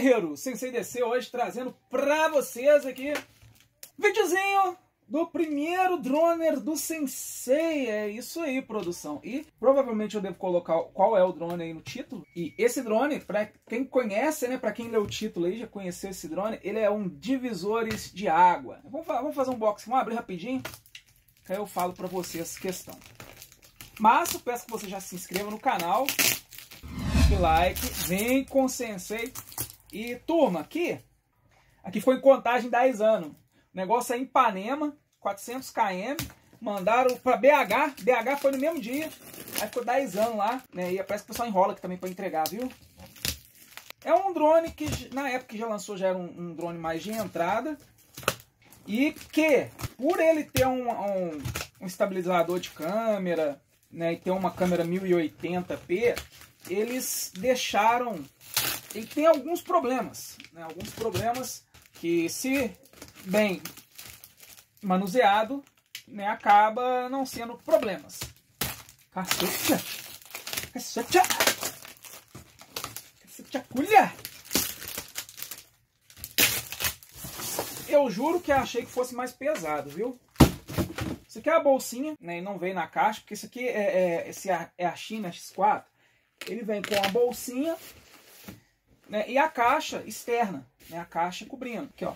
Guerreiro, Sensei DC hoje trazendo pra vocês aqui videozinho do primeiro droner do Sensei. É isso aí, produção. E provavelmente eu devo colocar qual é o drone aí no título. E esse drone, para quem conhece, né, para quem leu o título aí, já conheceu esse drone, ele é um divisores de água. Vamos, vamos fazer um box, vamos abrir rapidinho, que aí eu falo para vocês questão. Mas eu peço que você já se inscreva no canal, like, vem com Sensei e turma, aqui, aqui foi em contagem 10 anos. O negócio é em Ipanema, 400 km. Mandaram para BH, BH foi no mesmo dia. Aí ficou 10 anos lá, né? E parece que o pessoal enrola aqui também para entregar, viu? É um drone que na época que já lançou já era um, um drone mais de entrada. E que, por ele ter um, um, um estabilizador de câmera, né, e ter uma câmera 1080p, eles deixaram ele tem alguns problemas, né? alguns problemas que se bem manuseado, né, acaba não sendo problemas. Cacete! Cacete a culha! Eu juro que achei que fosse mais pesado, viu? Isso aqui é a bolsinha, né, e não vem na caixa, porque isso aqui é, é, esse é a é China X4. Ele vem com a bolsinha né? E a caixa externa, né? a caixa cobrindo. Aqui, ó,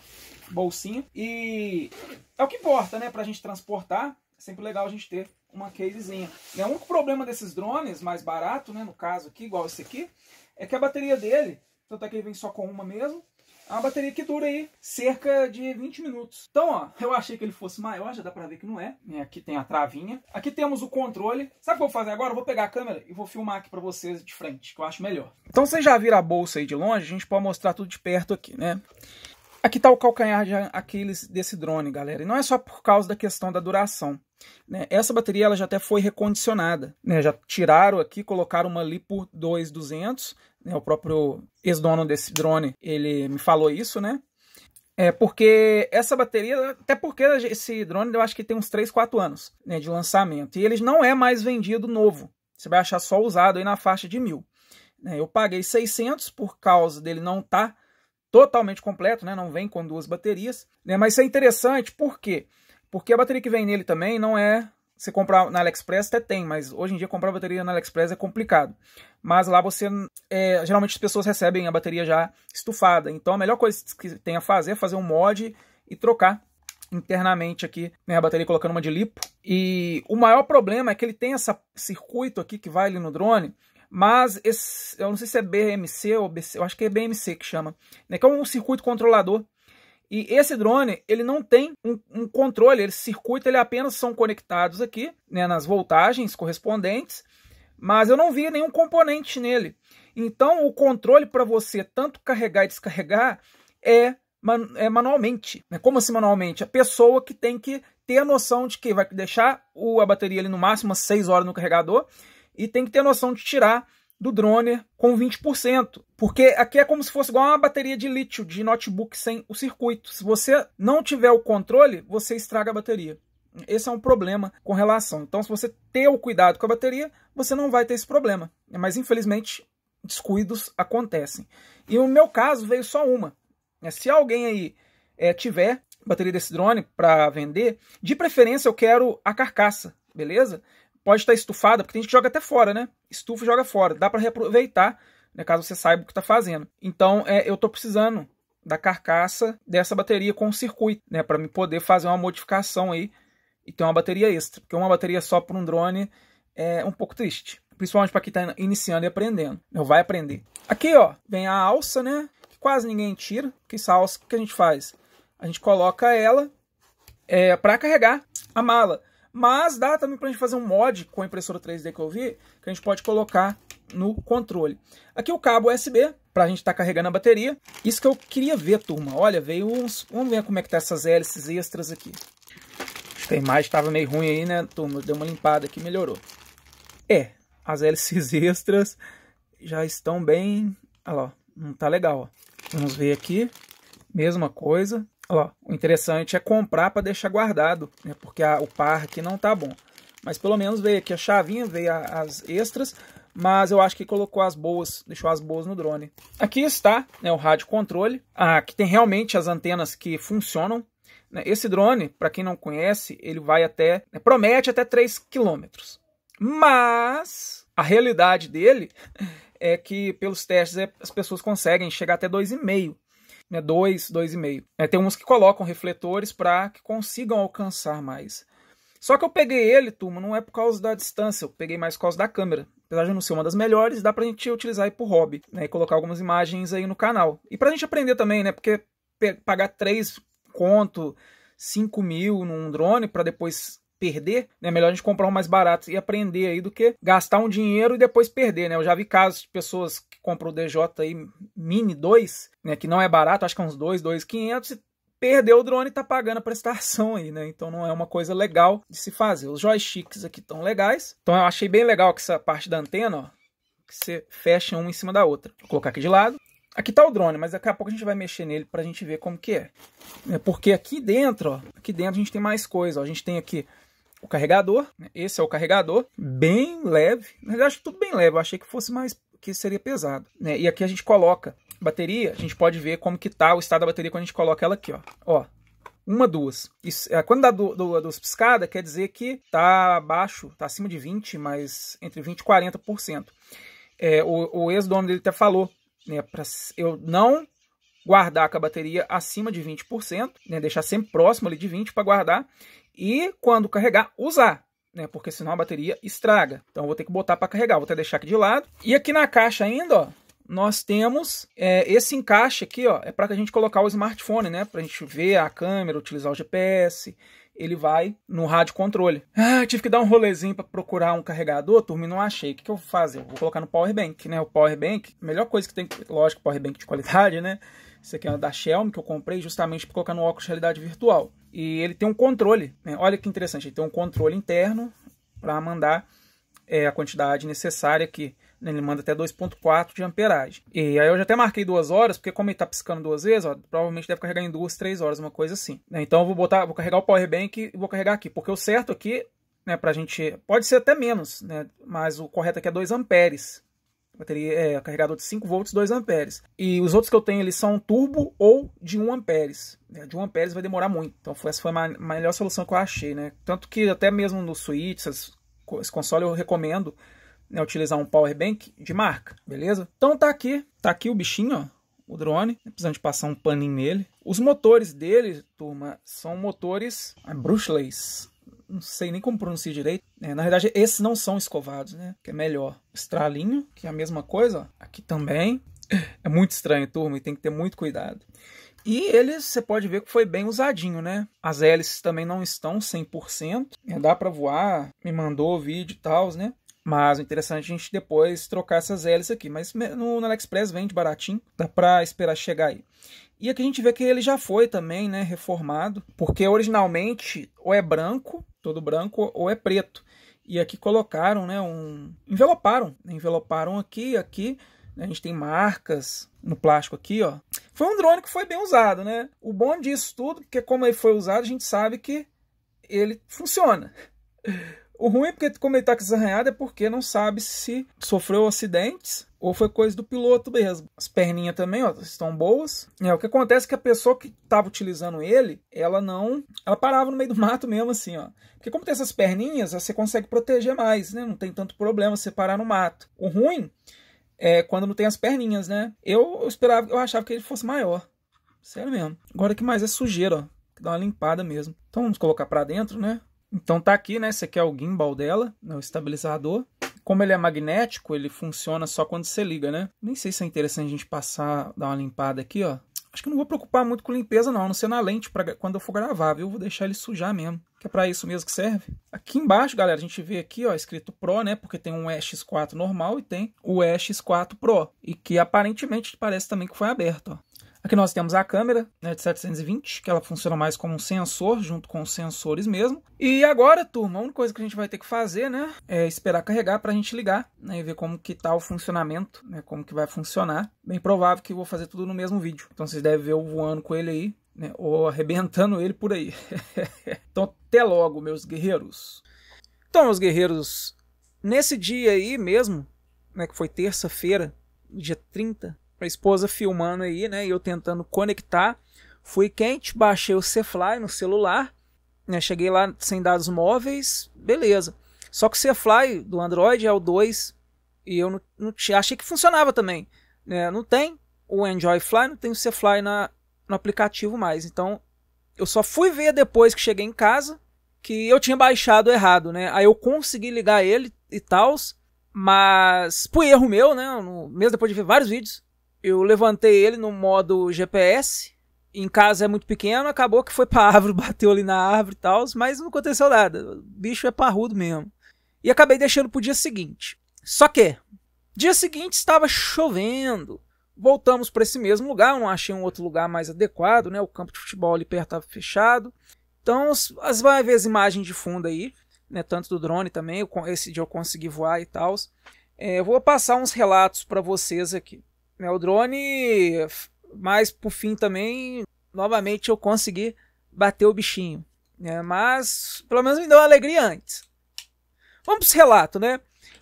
bolsinha. E é o que importa, né? Pra gente transportar, é sempre legal a gente ter uma casezinha. E o é único problema desses drones mais barato, né, no caso aqui, igual esse aqui, é que a bateria dele, tanto é que ele vem só com uma mesmo, é a bateria que dura aí cerca de 20 minutos. Então, ó, eu achei que ele fosse maior, já dá pra ver que não é. é. Aqui tem a travinha. Aqui temos o controle. Sabe o que eu vou fazer agora? Eu vou pegar a câmera e vou filmar aqui pra vocês de frente, que eu acho melhor. Então, vocês já viram a bolsa aí de longe? A gente pode mostrar tudo de perto aqui, né? Aqui tá o calcanhar de Aquiles desse drone, galera. E não é só por causa da questão da duração. Né? Essa bateria ela já até foi recondicionada. Né? Já tiraram aqui, colocaram uma ali por 2,200, né, o próprio ex-dono desse drone, ele me falou isso, né? É porque essa bateria, até porque esse drone eu acho que tem uns 3, 4 anos né, de lançamento. E ele não é mais vendido novo. Você vai achar só usado aí na faixa de mil. Né? Eu paguei 600 por causa dele não estar tá totalmente completo, né? não vem com duas baterias. Né? Mas isso é interessante, por quê? Porque a bateria que vem nele também não é você comprar na AliExpress até tem, mas hoje em dia comprar bateria na AliExpress é complicado. Mas lá você. É, geralmente as pessoas recebem a bateria já estufada. Então a melhor coisa que tem a fazer é fazer um mod e trocar internamente aqui né, a bateria colocando uma de lipo. E o maior problema é que ele tem esse circuito aqui que vai ali no drone, mas esse, eu não sei se é BMC ou BC, eu acho que é BMC que chama, né, que é um circuito controlador e esse drone, ele não tem um, um controle, esse circuito, ele apenas são conectados aqui, né, nas voltagens correspondentes, mas eu não vi nenhum componente nele. Então, o controle para você tanto carregar e descarregar é, man é manualmente. Né? Como assim manualmente? A pessoa que tem que ter a noção de que vai deixar o, a bateria ali no máximo 6 horas no carregador e tem que ter a noção de tirar do drone com 20%. Porque aqui é como se fosse igual uma bateria de lítio de notebook sem o circuito. Se você não tiver o controle, você estraga a bateria. Esse é um problema com relação. Então, se você ter o cuidado com a bateria, você não vai ter esse problema. Mas, infelizmente, descuidos acontecem. E no meu caso, veio só uma. É, se alguém aí é, tiver bateria desse drone para vender, de preferência eu quero a carcaça, beleza? pode estar estufada, porque tem gente que joga até fora, né? Estufa e joga fora. Dá para reaproveitar, né, caso você saiba o que está fazendo. Então, é, eu estou precisando da carcaça dessa bateria com circuito, né? Para me poder fazer uma modificação aí e ter uma bateria extra. Porque uma bateria só para um drone é um pouco triste. Principalmente para quem está iniciando e aprendendo. Não né, vai aprender. Aqui, ó, vem a alça, né? Que quase ninguém tira. Que essa alça, o que a gente faz? A gente coloca ela é, para carregar a mala. Mas dá também para a gente fazer um mod com a impressora 3D que eu vi, que a gente pode colocar no controle. Aqui o cabo USB, para a gente estar tá carregando a bateria. Isso que eu queria ver, turma. Olha, veio uns... Vamos ver como é que tá essas hélices extras aqui. Acho que a imagem estava meio ruim aí, né, turma? Deu uma limpada aqui, melhorou. É, as hélices extras já estão bem... Olha lá, não tá legal, ó. Vamos ver aqui. Mesma coisa. Ó, o interessante é comprar para deixar guardado, né? Porque a, o par aqui não tá bom. Mas pelo menos veio aqui a chavinha, veio a, as extras, mas eu acho que colocou as boas, deixou as boas no drone. Aqui está né, o rádio controle, ah, que tem realmente as antenas que funcionam. Né? Esse drone, para quem não conhece, ele vai até, né, promete até 3 km. Mas a realidade dele é que pelos testes é, as pessoas conseguem chegar até 2,5 né, 2, 2,5. É, tem uns que colocam refletores para que consigam alcançar mais. Só que eu peguei ele, turma, não é por causa da distância, eu peguei mais por causa da câmera. Apesar de não ser uma das melhores, dá pra gente utilizar aí pro hobby, né? E colocar algumas imagens aí no canal. E pra gente aprender também, né? Porque pagar 3 conto, 5 mil num drone para depois perder, é né? melhor a gente comprar um mais barato e aprender aí do que gastar um dinheiro e depois perder, né? Eu já vi casos de pessoas que compram o DJ aí Mini 2, né, que não é barato, acho que é uns 2, 2,500 e perdeu o drone e tá pagando a prestação aí, né? Então não é uma coisa legal de se fazer. Os joysticks aqui estão legais. Então eu achei bem legal que essa parte da antena, ó, que você fecha uma em cima da outra. Vou colocar aqui de lado. Aqui tá o drone, mas daqui a pouco a gente vai mexer nele pra gente ver como que é. é porque aqui dentro, ó, aqui dentro a gente tem mais coisa, ó. A gente tem aqui o carregador. Né? Esse é o carregador, bem leve. Na verdade, tudo bem leve. Eu achei que fosse mais que seria pesado, né? E aqui a gente coloca bateria, a gente pode ver como que tá o estado da bateria quando a gente coloca ela aqui, ó. Ó, uma, duas. Isso, é, quando dá du, du, duas piscadas, quer dizer que tá abaixo, tá acima de 20, mas entre 20 e 40%. É, o, o ex-dono dele até falou, né, para eu não guardar com a bateria acima de 20%, né, deixar sempre próximo ali de 20 para guardar e quando carregar, usar. Né, porque senão a bateria estraga. Então vou ter que botar para carregar, vou até deixar aqui de lado. E aqui na caixa ainda, ó, nós temos é, esse encaixe aqui, ó, é para a gente colocar o smartphone, né? Para a gente ver a câmera, utilizar o GPS. Ele vai no rádio controle. Ah, tive que dar um rolezinho para procurar um carregador, turma, e não achei. O que, que eu vou fazer? Eu vou colocar no power bank, né? O power bank, melhor coisa que tem, lógico, power bank de qualidade, né? Esse aqui é o da Xiaomi, que eu comprei justamente para colocar no óculos de realidade virtual. E ele tem um controle, né? olha que interessante, ele tem um controle interno para mandar é, a quantidade necessária aqui. Né? Ele manda até 2.4 de amperagem. E aí eu já até marquei duas horas, porque como ele está piscando duas vezes, ó, provavelmente deve carregar em duas, três horas, uma coisa assim. Né? Então eu vou botar, vou carregar o power bank e vou carregar aqui, porque o certo aqui, né, a gente, pode ser até menos, né, mas o correto aqui é 2 amperes. Bateria é carregador de 5 volts, 2 amperes. E os outros que eu tenho eles são turbo ou de 1 amperes. É, de 1 amperes vai demorar muito. Então foi, essa foi a melhor solução que eu achei, né? Tanto que até mesmo no Switch, essas, esse console eu recomendo né, utilizar um power bank de marca, beleza? Então tá aqui, tá aqui o bichinho, ó o drone, precisando de passar um paninho nele. Os motores dele, turma, são motores é, Bruce Lace não sei nem como pronunciar direito. É, na verdade, esses não são escovados, né? Que é melhor. Estralinho, que é a mesma coisa, ó. aqui também. É muito estranho, turma, e tem que ter muito cuidado. E ele, você pode ver que foi bem usadinho, né? As hélices também não estão 100%. É, dá para voar, me mandou o vídeo e tal, né? Mas o interessante é a gente depois trocar essas hélices aqui. Mas no, no AliExpress vende baratinho, dá para esperar chegar aí. E aqui a gente vê que ele já foi também, né, reformado, porque originalmente ou é branco todo branco, ou é preto. E aqui colocaram, né, um enveloparam, enveloparam aqui, aqui. Né, a gente tem marcas no plástico aqui, ó. Foi um drone que foi bem usado, né? O bom disso tudo, que como ele foi usado, a gente sabe que ele funciona. O ruim é porque como ele está com essa é porque não sabe se sofreu acidentes ou foi coisa do piloto mesmo. As perninhas também ó, estão boas. É, o que acontece é que a pessoa que estava utilizando ele, ela não. Ela parava no meio do mato mesmo, assim, ó. Porque como tem essas perninhas, você consegue proteger mais, né? Não tem tanto problema você parar no mato. O ruim é quando não tem as perninhas, né? Eu, esperava, eu achava que ele fosse maior. Sério mesmo. Agora que mais é sujeira, ó. Que dá uma limpada mesmo. Então vamos colocar para dentro, né? Então tá aqui, né? Esse aqui é o gimbal dela, né, o estabilizador. Como ele é magnético, ele funciona só quando você liga, né? Nem sei se é interessante a gente passar, dar uma limpada aqui, ó. Acho que não vou preocupar muito com limpeza não, a não ser na lente para quando eu for gravar, viu? Vou deixar ele sujar mesmo, que é para isso mesmo que serve. Aqui embaixo, galera, a gente vê aqui, ó, escrito Pro, né? Porque tem um x 4 normal e tem o x 4 Pro, e que aparentemente parece também que foi aberto, ó. Aqui nós temos a câmera né, de 720, que ela funciona mais como um sensor, junto com os sensores mesmo. E agora, turma, a única coisa que a gente vai ter que fazer, né, é esperar carregar para a gente ligar, né, e ver como que tá o funcionamento, né, como que vai funcionar. Bem provável que eu vou fazer tudo no mesmo vídeo. Então vocês devem ver eu voando com ele aí, né, ou arrebentando ele por aí. então até logo, meus guerreiros. Então, meus guerreiros, nesse dia aí mesmo, né, que foi terça-feira, dia 30 minha esposa filmando aí, né? E eu tentando conectar. Fui quente, baixei o Cfly no celular, né? Cheguei lá sem dados móveis, beleza. Só que o Cfly do Android é o 2 e eu não, não achei que funcionava também. Né? Não tem o Enjoy Fly, não tem o Cfly na, no aplicativo mais. Então eu só fui ver depois que cheguei em casa que eu tinha baixado errado, né? Aí eu consegui ligar ele e tal, mas por erro meu, né? Mesmo depois de ver vários vídeos, eu levantei ele no modo GPS. Em casa é muito pequeno, acabou que foi para árvore, bateu ali na árvore e tal, mas não aconteceu nada. O bicho é parrudo mesmo. E acabei deixando pro dia seguinte. Só que, dia seguinte estava chovendo. Voltamos para esse mesmo lugar, eu não achei um outro lugar mais adequado, né? O campo de futebol ali perto estava fechado. Então, as vai ver as imagens de fundo aí, né? Tanto do drone também, esse dia eu consegui voar e tal. É, eu vou passar uns relatos para vocês aqui. Né, o drone, mas por fim também, novamente eu consegui bater o bichinho. Né, mas pelo menos me deu uma alegria antes. Vamos pro relato, né?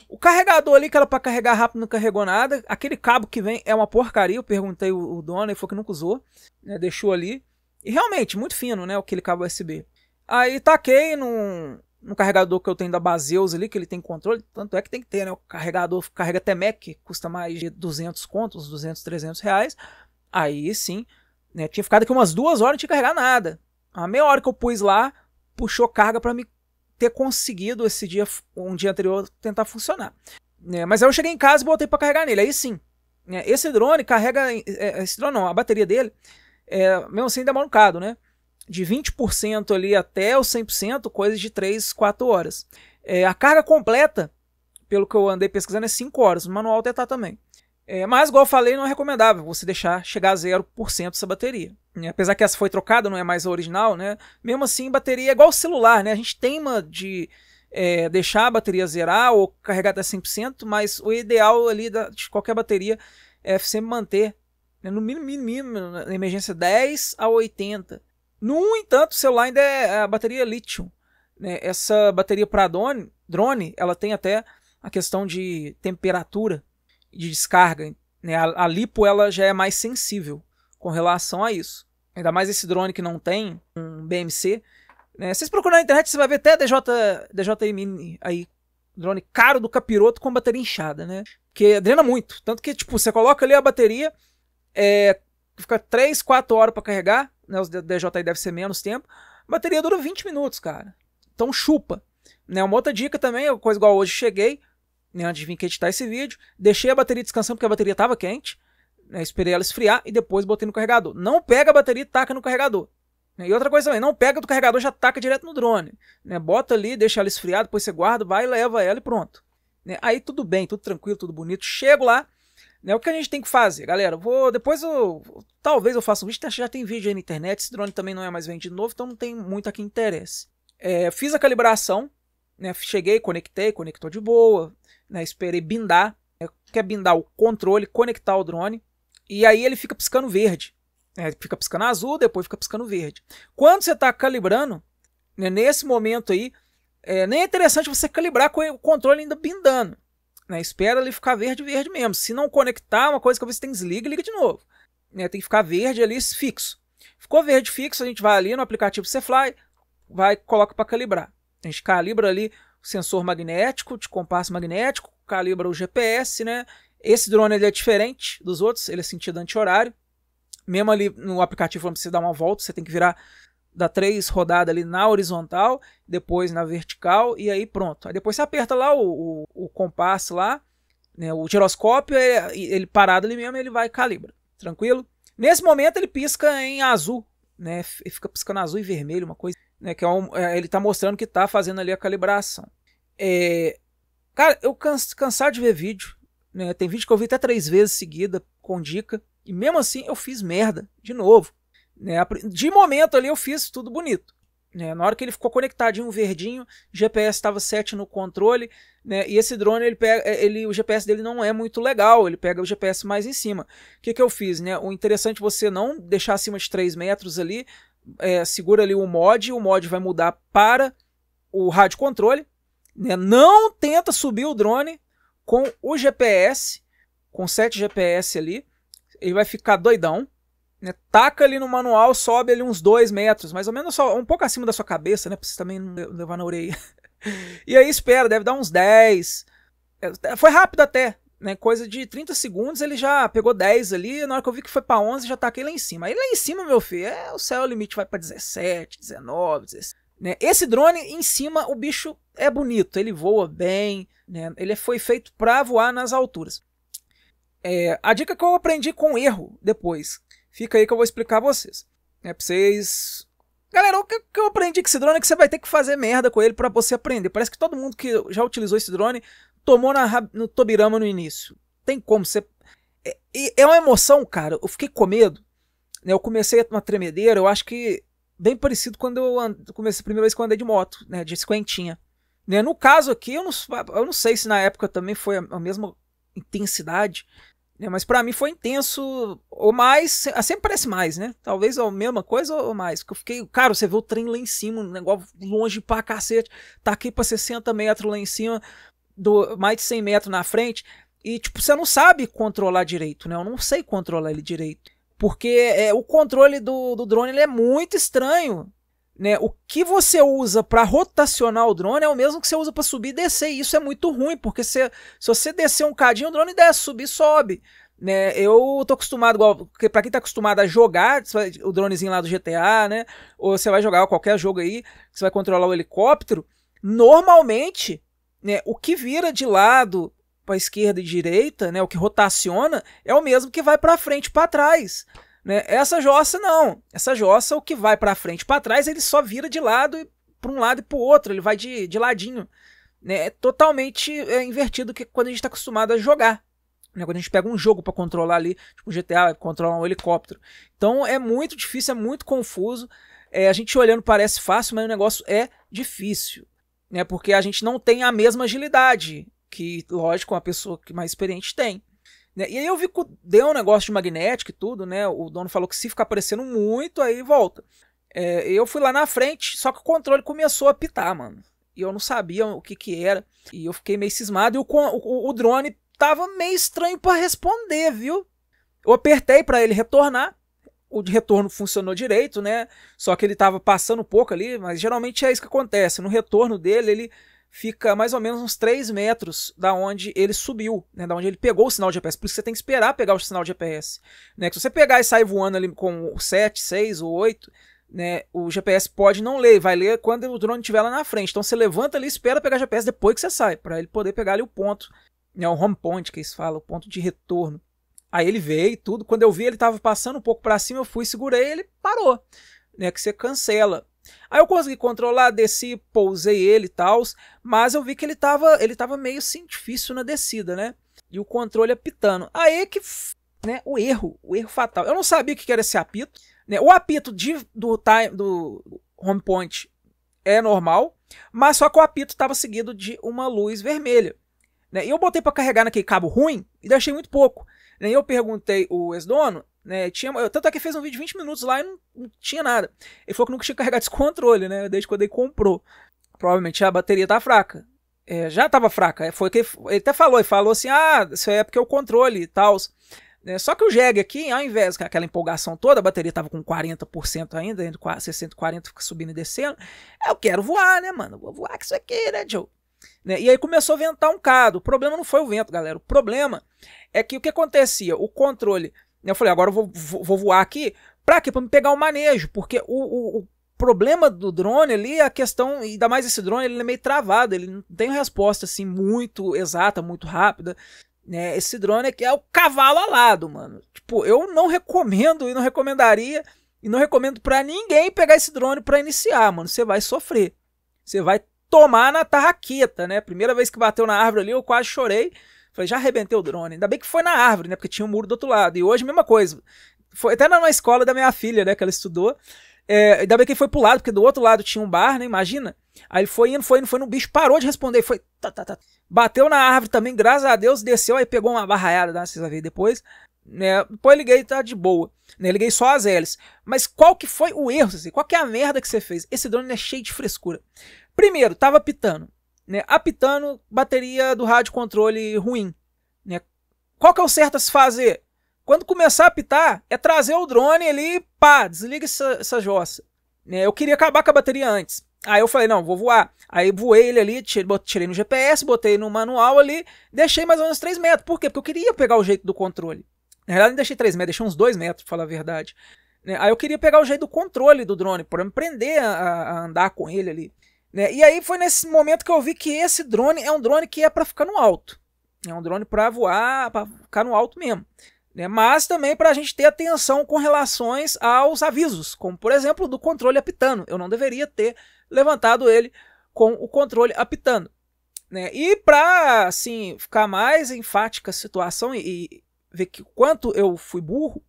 O carregador ali que era para carregar rápido não carregou nada. Aquele cabo que vem é uma porcaria. Eu perguntei o, o dono, ele falou que nunca usou. Né, deixou ali. E realmente, muito fino, né? Aquele cabo USB. Aí taquei num, no carregador que eu tenho da Baseus ali, que ele tem controle, tanto é que tem que ter, né? O carregador carrega até Mac, custa mais de 200 contos, uns 200, 300 reais. Aí sim, né? Tinha ficado aqui umas duas horas, não tinha carregar nada. A meia hora que eu pus lá, puxou carga para me ter conseguido esse dia, um dia anterior, tentar funcionar. Né? Mas aí eu cheguei em casa e botei para carregar nele, aí sim. Né? Esse drone carrega, é, é, esse drone não, a bateria dele, é, mesmo assim demora um bocado, né? de 20% ali até o 100%, coisas de 3, 4 horas. É, a carga completa, pelo que eu andei pesquisando, é 5 horas. O manual até tá também. É, mas, igual eu falei, não é recomendável você deixar chegar a 0% essa bateria. E, né? apesar que essa foi trocada, não é mais a original, né? Mesmo assim, bateria é igual o celular, né? A gente teima de é, deixar a bateria zerar ou carregar até 100%, mas o ideal ali da, de qualquer bateria é sempre manter né? no mínimo, mínimo, mínimo, na emergência 10 a 80%. No entanto, o celular ainda é a bateria lítio. Né? Essa bateria para drone, ela tem até a questão de temperatura de descarga. Né? A, a lipo ela já é mais sensível com relação a isso. Ainda mais esse drone que não tem um BMC. Né? Vocês procuram na internet, você vai ver até DJ, DJI Mini aí. Drone caro do capiroto com bateria inchada, né? Porque drena muito. Tanto que, tipo, você coloca ali a bateria, é, fica 3, 4 horas para carregar, né? Os DJI deve ser menos tempo. A bateria dura 20 minutos, cara. Então chupa. Né? Uma outra dica também, coisa igual hoje, cheguei, né, antes de vir editar esse vídeo, deixei a bateria descansando porque a bateria estava quente, né, esperei ela esfriar e depois botei no carregador. Não pega a bateria e taca no carregador. Né? E outra coisa também, não pega do carregador já taca direto no drone. Né, bota ali, deixa ela esfriar, depois você guarda, vai, leva ela e pronto. Né? Aí tudo bem, tudo tranquilo, tudo bonito. Chego lá, né? O que a gente tem que fazer, galera? Vou depois eu talvez eu faça um vídeo, já tem vídeo aí na internet, esse drone também não é mais vendido novo, então não tem muito a que interesse. É, fiz a calibração, né? Cheguei, conectei, conectou de boa, né? Esperei bindar, né? quer bindar o controle, conectar o drone e aí ele fica piscando verde. É, fica piscando azul, depois fica piscando verde. Quando você está calibrando, né, nesse momento aí, é, nem é interessante você calibrar com o controle ainda bindando. Né? Espera ele ficar verde, verde mesmo. Se não conectar uma coisa que você tem desliga, liga de novo. Né? Tem que ficar verde ali fixo. Ficou verde fixo, a gente vai ali no aplicativo Cfly, vai coloca para calibrar. A gente calibra ali o sensor magnético, de compasso magnético, calibra o GPS, né? Esse drone ele é diferente dos outros, ele é sentido anti-horário. Mesmo ali no aplicativo, você dá uma volta, você tem que virar dá três rodadas ali na horizontal, depois na vertical e aí pronto. Aí depois você aperta lá o, o, o compasso lá, né, o giroscópio, ele, ele, parado ali mesmo, ele vai e calibra, tranquilo? Nesse momento ele pisca em azul, né, ele fica piscando azul e vermelho, uma coisa, né, que é um, é, ele tá mostrando que tá fazendo ali a calibração. É, cara, eu canso, cansado de ver vídeo, né, tem vídeo que eu vi até três vezes seguida, com dica, e mesmo assim eu fiz merda, de novo. Né? De momento ali eu fiz tudo bonito. Né? Na hora que ele ficou conectadinho, verdinho, GPS estava 7 no controle, né? E esse drone, ele pega, é, ele, o GPS dele não é muito legal, ele pega o GPS mais em cima. O que, que eu fiz, né? O interessante é você não deixar acima de 3 metros ali, é, segura ali o mod, o mod vai mudar para o rádio controle, né? Não tenta subir o drone com o GPS, com 7 GPS ali, ele vai ficar doidão, né? Taca ali no manual, sobe ali uns 2 metros, mais ou menos só, um pouco acima da sua cabeça, né? Pra você também não levar na orelha. e aí espera, deve dar uns 10. É, é, foi rápido até, né? Coisa de 30 segundos, ele já pegou 10 ali. Na hora que eu vi que foi pra 11, já taquei lá em cima. Aí lá em cima, meu filho, é, o céu é o limite vai pra 17, 19, 16. Né? Esse drone, em cima, o bicho é bonito, ele voa bem, né? ele foi feito para voar nas alturas. É, a dica que eu aprendi com erro depois, Fica aí que eu vou explicar a vocês. É pra vocês. Galera, o que eu aprendi com esse drone é que você vai ter que fazer merda com ele para você aprender. Parece que todo mundo que já utilizou esse drone tomou na, no Tobirama no início. Tem como você. É, é uma emoção, cara. Eu fiquei com medo. Né? Eu comecei uma tremedeira, eu acho que bem parecido quando eu comecei a primeira vez que eu andei de moto, né? De cinquentinha. Né? No caso aqui, eu não, eu não sei se na época também foi a, a mesma intensidade, né? Mas para mim foi intenso, ou mais, ah, sempre parece mais, né? Talvez a mesma coisa ou mais. que eu fiquei, cara, você vê o trem lá em cima, um negócio longe pra cacete, tá aqui pra 60 metros lá em cima, do, mais de 100 metros na frente, e tipo, você não sabe controlar direito, né? Eu não sei controlar ele direito. Porque é, o controle do, do drone ele é muito estranho né, o que você usa para rotacionar o drone é o mesmo que você usa para subir e descer. E isso é muito ruim, porque se, se você descer um cadinho, o drone desce, subir, sobe. Né, eu tô acostumado, igual, pra quem tá acostumado a jogar, o dronezinho lá do GTA, né? Ou você vai jogar qualquer jogo aí, você vai controlar o helicóptero. Normalmente, né, o que vira de lado para esquerda e direita, né, o que rotaciona, é o mesmo que vai para frente e para trás. Né? Essa jossa não. Essa jossa, o que vai para frente para trás, ele só vira de lado e para um lado e para o outro, ele vai de, de ladinho. Né? É totalmente é, invertido que quando a gente está acostumado a jogar. Né? Quando a gente pega um jogo para controlar ali, tipo GTA, controlar um helicóptero. Então é muito difícil, é muito confuso. É, a gente olhando parece fácil, mas o negócio é difícil. Né? Porque a gente não tem a mesma agilidade que, lógico, uma pessoa que mais experiente tem. Né? E aí eu vi que deu um negócio de magnético e tudo, né? O dono falou que se ficar aparecendo muito, aí volta. É, eu fui lá na frente, só que o controle começou a pitar, mano. E eu não sabia o que que era. E eu fiquei meio cismado. E o, o, o drone tava meio estranho para responder, viu? Eu apertei para ele retornar. O de retorno funcionou direito, né? Só que ele tava passando um pouco ali, mas geralmente é isso que acontece. No retorno dele, ele fica mais ou menos uns 3 metros da onde ele subiu, né, da onde ele pegou o sinal de GPS. Por isso você tem que esperar pegar o sinal de GPS. Né? Que se você pegar e sair voando ali com 7, 6 ou 8, né, o GPS pode não ler, vai ler quando o drone estiver lá na frente. Então você levanta ali e espera pegar o GPS depois que você sai, para ele poder pegar ali o ponto, né, o home point que eles falam, o ponto de retorno. Aí ele veio e tudo. Quando eu vi ele estava passando um pouco para cima, eu fui, segurei ele parou. Né, que você cancela. Aí eu consegui controlar, desci, pousei ele e tal, mas eu vi que ele tava, ele tava meio assim, difícil na descida, né? E o controle apitando. Aí é que, né, o erro, o erro fatal. Eu não sabia o que era esse apito, né? O apito de, do time do home point é normal, mas só que o apito estava seguido de uma luz vermelha. Né? E eu botei para carregar naquele cabo ruim e deixei muito pouco. Né? E eu perguntei o ex-dono, né, tinha, eu, tanto é que fez um vídeo de 20 minutos lá e não, não tinha nada. Ele falou que nunca tinha carregado esse controle, né? Desde quando ele comprou. Provavelmente a bateria tá fraca. É, já tava fraca. É, foi que ele, ele, até falou, ele falou assim: ah, isso é porque é o controle e tal. É, só que o Jeg aqui, ao invés aquela empolgação toda, a bateria tava com 40% ainda, entre 60 e 40 subindo e descendo. Eu quero voar, né, mano? Vou voar com isso aqui, né, Joe? Né? E aí começou a ventar um cado. O problema não foi o vento, galera. O problema é que o que acontecia? O controle eu falei, agora eu vou, vou voar aqui. Pra quê? Pra me pegar o manejo. Porque o, o, o problema do drone ali é a questão, ainda mais esse drone, ele é meio travado, ele não tem resposta assim muito exata, muito rápida. Né? Esse drone aqui é o cavalo alado, mano. Tipo, eu não recomendo e não recomendaria e não recomendo para ninguém pegar esse drone para iniciar, mano. Você vai sofrer. Você vai tomar na tarraqueta, né? Primeira vez que bateu na árvore ali, eu quase chorei. Falei, já arrebentei o drone. Ainda bem que foi na árvore, né? Porque tinha um muro do outro lado. E hoje, mesma coisa. Foi até na escola da minha filha, né? Que ela estudou. É, ainda bem que ele foi pro lado, porque do outro lado tinha um bar, né? Imagina. Aí ele foi indo, foi indo, foi no bicho, parou de responder. Foi. Tá, tá, tá. Bateu na árvore também, graças a Deus, desceu, aí pegou uma barraiada, né? Vocês vão ver depois. Né? Depois liguei, tá de boa. Né? Liguei só as hélices. Mas qual que foi o erro, assim? Qual que é a merda que você fez? Esse drone é cheio de frescura. Primeiro, tava pitando né, apitando bateria do rádio controle ruim. Né? Qual que é o certo a se fazer? Quando começar a apitar, é trazer o drone ali e pá, desliga essa, essa jossa. Né? Eu queria acabar com a bateria antes. Aí eu falei, não, vou voar. Aí voei ele ali, tirei no GPS, botei no manual ali, deixei mais ou menos 3 metros. Por quê? Porque eu queria pegar o jeito do controle. Na verdade, não deixei 3 metros, deixei uns 2 metros, pra falar a verdade. Né? Aí eu queria pegar o jeito do controle do drone, para me prender a, a andar com ele ali. Né? E aí foi nesse momento que eu vi que esse drone é um drone que é para ficar no alto. É um drone para voar, para ficar no alto mesmo. Né? Mas também para a gente ter atenção com relações aos avisos, como por exemplo do controle apitando. Eu não deveria ter levantado ele com o controle apitando. Né? E para assim, ficar mais enfática a situação e, e ver que quanto eu fui burro,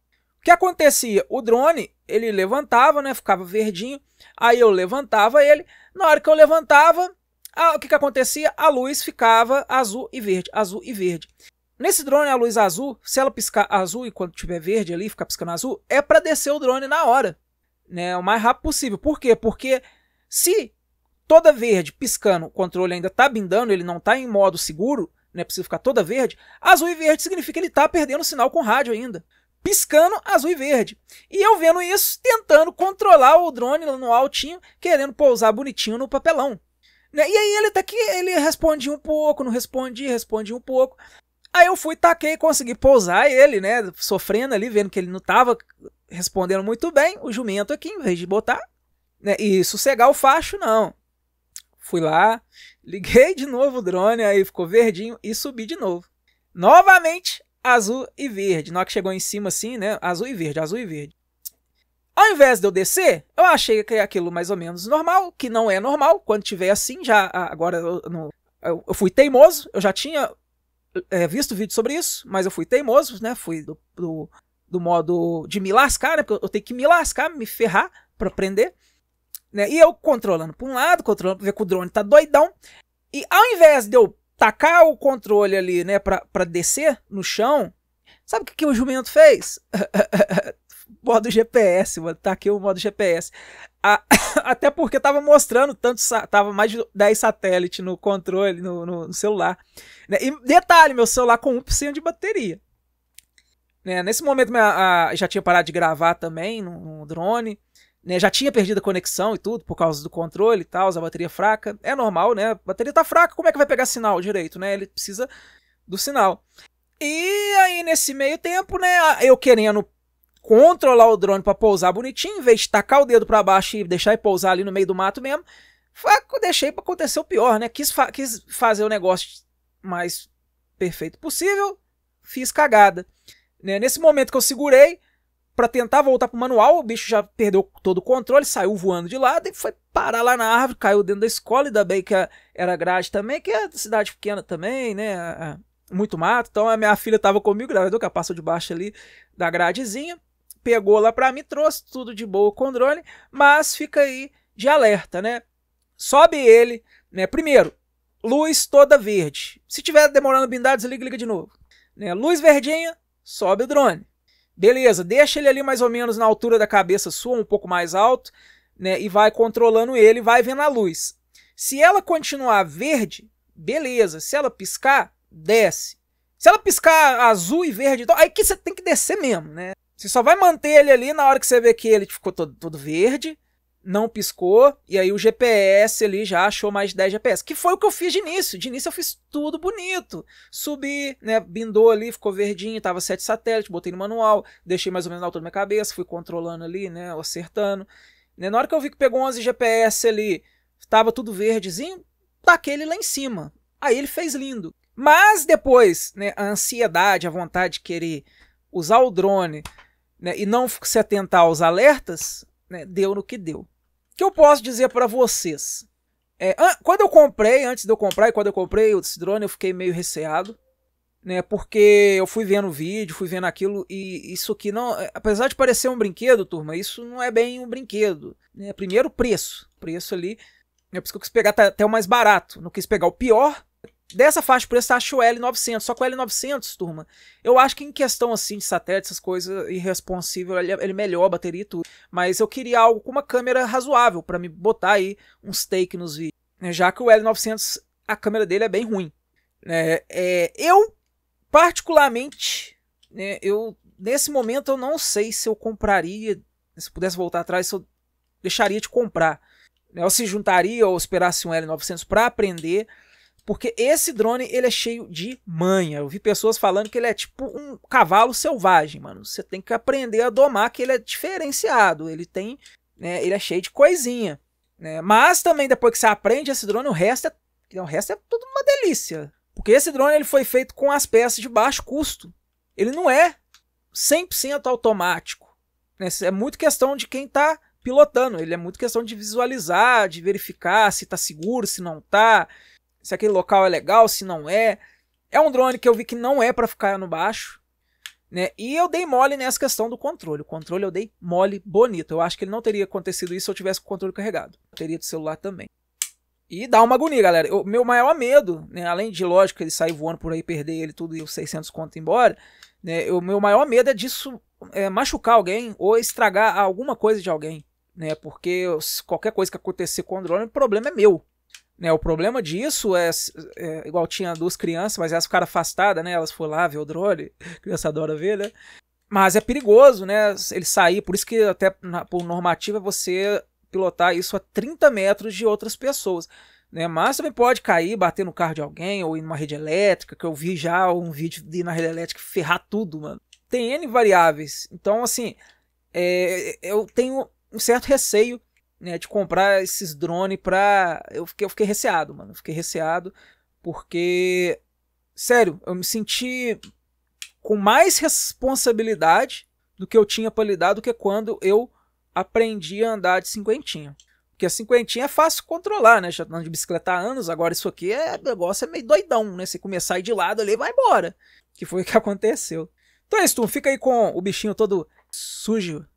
que acontecia? O drone, ele levantava, né? Ficava verdinho. Aí eu levantava ele. Na hora que eu levantava, a, o que, que acontecia? A luz ficava azul e verde, azul e verde. Nesse drone, a luz azul, se ela piscar azul e quando tiver verde ali, ficar piscando azul, é para descer o drone na hora, né? O mais rápido possível. Por quê? Porque se toda verde piscando, o controle ainda tá bindando, ele não tá em modo seguro, né? Precisa ficar toda verde. Azul e verde significa que ele tá perdendo sinal com rádio ainda piscando azul e verde. E eu vendo isso, tentando controlar o drone no altinho, querendo pousar bonitinho no papelão. Né? E aí ele tá que ele respondia um pouco, não respondia, respondia um pouco. Aí eu fui, taquei, consegui pousar ele, né? Sofrendo ali, vendo que ele não tava respondendo muito bem. O jumento aqui, em vez de botar né, e sossegar o facho, não. Fui lá, liguei de novo o drone, aí ficou verdinho e subi de novo. Novamente, azul e verde. Na hora que chegou em cima assim, né? Azul e verde, azul e verde. Ao invés de eu descer, eu achei que é aquilo mais ou menos normal, que não é normal. Quando tiver assim, já agora eu, eu, eu fui teimoso, eu já tinha é, visto vídeo sobre isso, mas eu fui teimoso, né? Fui do, do, do modo de me lascar, né? Porque eu, eu tenho que me lascar, me ferrar para aprender. Né? E eu controlando para um lado, controlando para ver que o drone tá doidão. E ao invés de eu tacar o controle ali, né, para descer no chão, sabe o que, que o jumento fez? modo GPS, mano, tá aqui o modo GPS. A, até porque tava mostrando tanto, tava mais de 10 satélites no controle, no, no, no celular. Né? E detalhe, meu celular com 1% de bateria. Né? Nesse momento minha, a, já tinha parado de gravar também no, no drone né, já tinha perdido a conexão e tudo por causa do controle e tal, a bateria fraca. É normal, né? A bateria tá fraca, como é que vai pegar sinal direito, né? Ele precisa do sinal. E aí nesse meio tempo, né, eu querendo controlar o drone para pousar bonitinho, em vez de tacar o dedo para baixo e deixar ele pousar ali no meio do mato mesmo, deixei para acontecer o pior, né? Quis, fa quis fazer o negócio mais perfeito possível, fiz cagada. Né? Nesse momento que eu segurei, para tentar voltar pro manual, o bicho já perdeu todo o controle, saiu voando de lado e foi parar lá na árvore, caiu dentro da escola, ainda bem que era grade também, que é cidade pequena também, né? Muito mato. Então a minha filha tava comigo, gravador, que ela passou baixo ali da gradezinha, pegou lá para mim, trouxe tudo de boa o drone mas fica aí de alerta, né? Sobe ele, né? Primeiro, luz toda verde. Se tiver demorando blindar, desliga liga de novo. Né? Luz verdinha, sobe o drone. Beleza, deixa ele ali mais ou menos na altura da cabeça sua, um pouco mais alto, né? E vai controlando ele, vai vendo a luz. Se ela continuar verde, beleza. Se ela piscar, desce. Se ela piscar azul e verde, então, aí que você tem que descer mesmo, né? Você só vai manter ele ali na hora que você vê que ele ficou todo, todo verde não piscou, e aí o GPS ali já achou mais de 10 GPS, que foi o que eu fiz de início. De início eu fiz tudo bonito. Subi, né, bindou ali, ficou verdinho, tava sete satélites, botei no manual, deixei mais ou menos na altura da minha cabeça, fui controlando ali, né, acertando. Né, na hora que eu vi que pegou 11 GPS ali, tava tudo verdezinho, taquei ele lá em cima. Aí ele fez lindo. Mas depois, né, a ansiedade, a vontade de querer usar o drone né, e não se atentar aos alertas, né, deu no que deu que eu posso dizer para vocês? É, quando eu comprei, antes de eu comprar e quando eu comprei o drone, eu fiquei meio receado, né? Porque eu fui vendo o vídeo, fui vendo aquilo e isso aqui não, é, apesar de parecer um brinquedo, turma, isso não é bem um brinquedo. Né? Primeiro preço, preço ali, é por isso que eu quis pegar até o mais barato, não quis pegar o pior dessa faixa de preço tá o L900. Só que o L900, turma, eu acho que em questão assim de satélite, essas coisas irresponsível, ele, é, ele melhor a bateria e tudo. Mas eu queria algo com uma câmera razoável para me botar aí uns take nos vídeos. Já que o L900, a câmera dele é bem ruim. É, é, eu, particularmente, né, eu nesse momento eu não sei se eu compraria. Se pudesse voltar atrás, se eu deixaria de comprar. Né? ou se juntaria ou esperasse um L900 para aprender. Porque esse drone, ele é cheio de manha. Eu vi pessoas falando que ele é tipo um cavalo selvagem, mano. Você tem que aprender a domar que ele é diferenciado. Ele tem, né, ele é cheio de coisinha, né? Mas também depois que você aprende esse drone, o resto é, o resto é tudo uma delícia. Porque esse drone ele foi feito com as peças de baixo custo. Ele não é 100% automático. Né? É muito questão de quem está pilotando. Ele é muito questão de visualizar, de verificar se está seguro, se não está se aquele local é legal, se não é. É um drone que eu vi que não é para ficar no baixo. Né? E eu dei mole nessa questão do controle. O controle eu dei mole bonito. Eu acho que ele não teria acontecido isso se eu tivesse com o controle carregado. Eu teria do celular também. E dá uma agonia, galera. O meu maior medo, né? além de, lógico, ele sair voando por aí, perder ele tudo e os 600 conto embora, né? o meu maior medo é disso é, machucar alguém ou estragar alguma coisa de alguém. Né? Porque qualquer coisa que acontecer com o drone, o problema é meu. Né, o problema disso é, é, igual tinha duas crianças, mas elas ficaram afastadas, né? Elas foram lá ver o drone, criança adora ver, né? Mas é perigoso, né? Ele sair, por isso que até na, por normativa você pilotar isso a 30 metros de outras pessoas. Né? Mas também pode cair, bater no carro de alguém ou ir numa rede elétrica, que eu vi já um vídeo de na rede elétrica ferrar tudo, mano. Tem N variáveis. Então, assim, é, eu tenho um certo receio né, de comprar esses drones pra. Eu fiquei, eu fiquei receado, mano. Eu fiquei receado porque. Sério, eu me senti com mais responsabilidade do que eu tinha para lidar do que quando eu aprendi a andar de cinquentinha. Porque a cinquentinha é fácil controlar, né? Já tá andando de bicicleta há anos, agora isso aqui é negócio é meio doidão, né? Você começar a ir de lado ali, vai embora. Que foi o que aconteceu. Então é isso, tu fica aí com o bichinho todo sujo